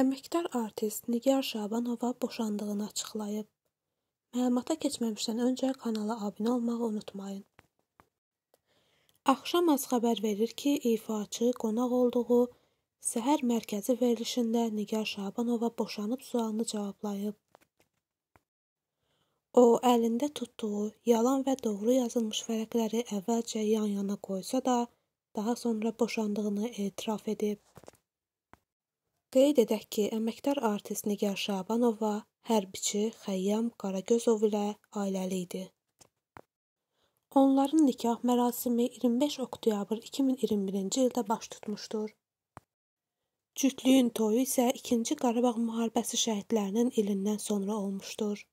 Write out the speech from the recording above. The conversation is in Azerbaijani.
Əməkdar artist Nigar Şabanova boşandığını açıqlayıb. Məlumata keçməmişdən öncə kanala abunə olmağı unutmayın. Axşam az xəbər verir ki, ifaçı qonaq olduğu səhər mərkəzi verilişində Nigar Şabanova boşanıb sualını cavablayıb. O, əlində tutduğu yalan və doğru yazılmış vərəqləri əvvəlcə yan-yana qoysa da, daha sonra boşandığını etiraf edib. Qeyd edək ki, əməkdar artist Nigar Şabanova hərbiçi Xəyyam Qaragözov ilə ailəli idi. Onların nikah mərasimi 25 oktyabr 2021-ci ildə baş tutmuşdur. Cütlüyün toyu isə 2-ci Qarabağ müharibəsi şəhidlərinin ilindən sonra olmuşdur.